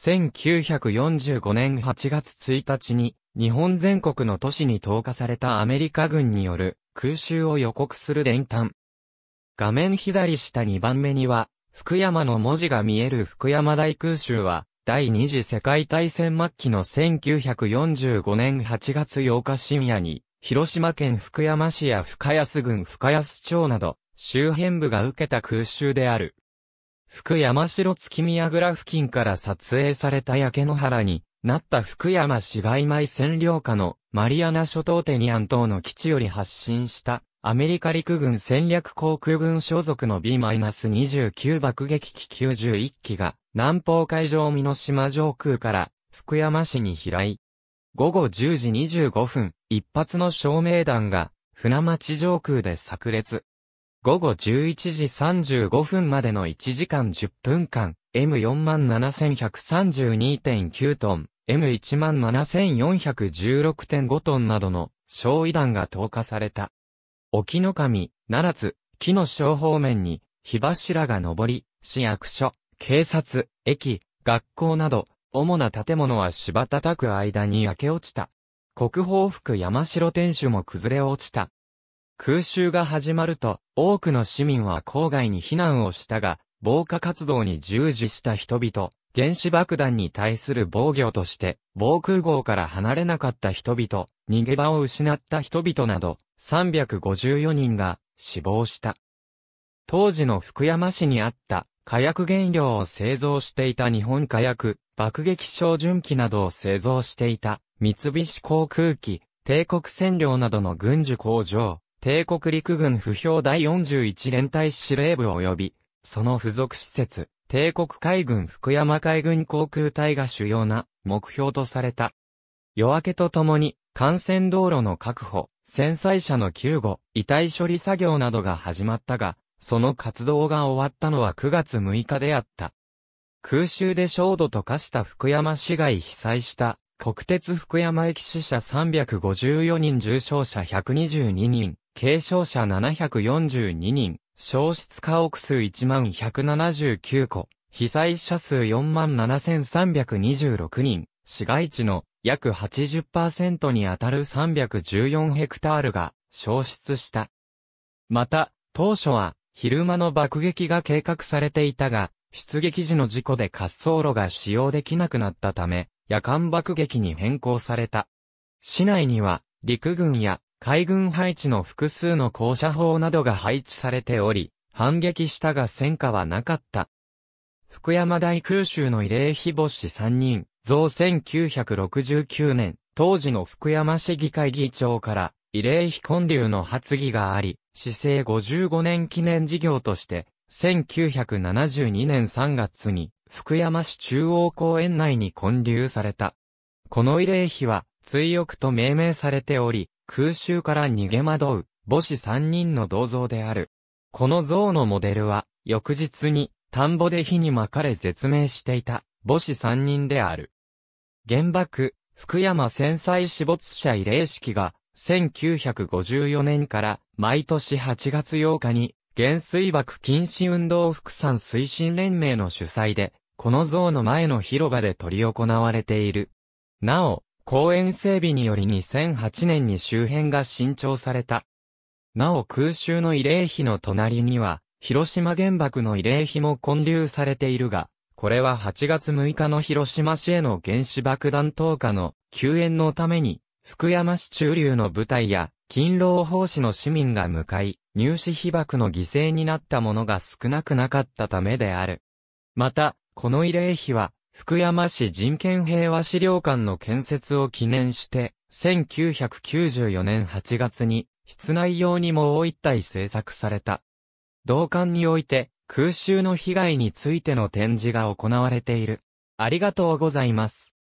1945年8月1日に、日本全国の都市に投下されたアメリカ軍による空襲を予告する連単。画面左下2番目には、福山の文字が見える福山大空襲は、第二次世界大戦末期の1945年8月8日深夜に、広島県福山市や深安郡深安町など、周辺部が受けた空襲である。福山城月宮倉付近から撮影された焼け野原になった福山市外米占領下のマリアナ諸島テニアン島の基地より発進したアメリカ陸軍戦略航空軍所属の B-29 爆撃機91機が南方海上美濃島上空から福山市に飛来。午後10時25分、一発の照明弾が船町上空で炸裂。午後11時35分までの1時間10分間、M47132.9 トン、M17416.5 トンなどの焼夷弾が投下された。沖の神、奈良津、木の小方面に、火柱が上り、市役所、警察、駅、学校など、主な建物は芝叩く間に焼け落ちた。国宝服山城天守も崩れ落ちた。空襲が始まると、多くの市民は郊外に避難をしたが、防火活動に従事した人々、原子爆弾に対する防御として、防空壕から離れなかった人々、逃げ場を失った人々など、354人が死亡した。当時の福山市にあった火薬原料を製造していた日本火薬、爆撃照準機などを製造していた三菱航空機、帝国占領などの軍需工場、帝国陸軍不評第41連隊司令部及び、その付属施設、帝国海軍福山海軍航空隊が主要な目標とされた。夜明けとともに、幹線道路の確保、戦災者の救護、遺体処理作業などが始まったが、その活動が終わったのは9月6日であった。空襲で焦土と化した福山市街被災した国鉄福山駅死者354人重傷者122人、軽症者742人、消失家屋数1179戸、被災者数47326人、市街地の約80%にあたる314ヘクタールが消失した。また、当初は昼間の爆撃が計画されていたが、出撃時の事故で滑走路が使用できなくなったため、夜間爆撃に変更された。市内には陸軍や海軍配置の複数の高射砲などが配置されており、反撃したが戦果はなかった。福山大空襲の慰霊碑母子3人、増1969年、当時の福山市議会議長から、慰霊碑建立の発議があり、市政55年記念事業として、1972年3月に、福山市中央公園内に建立された。この慰霊碑は、追憶と命名されており、空襲から逃げ惑う、母子三人の銅像である。この像のモデルは、翌日に、田んぼで火に巻かれ絶命していた、母子三人である。原爆、福山戦災死没者慰霊式が、1954年から毎年8月8日に、原水爆禁止運動副産推進連盟の主催で、この像の前の広場で取り行われている。なお、公園整備により2008年に周辺が新調された。なお空襲の慰霊碑の隣には、広島原爆の慰霊碑も建立されているが、これは8月6日の広島市への原子爆弾投下の救援のために、福山市中流の部隊や、勤労奉仕の市民が向かい、入試被爆の犠牲になったものが少なくなかったためである。また、この慰霊碑は、福山市人権平和資料館の建設を記念して、1994年8月に、室内用にもう一体制作された。同館において、空襲の被害についての展示が行われている。ありがとうございます。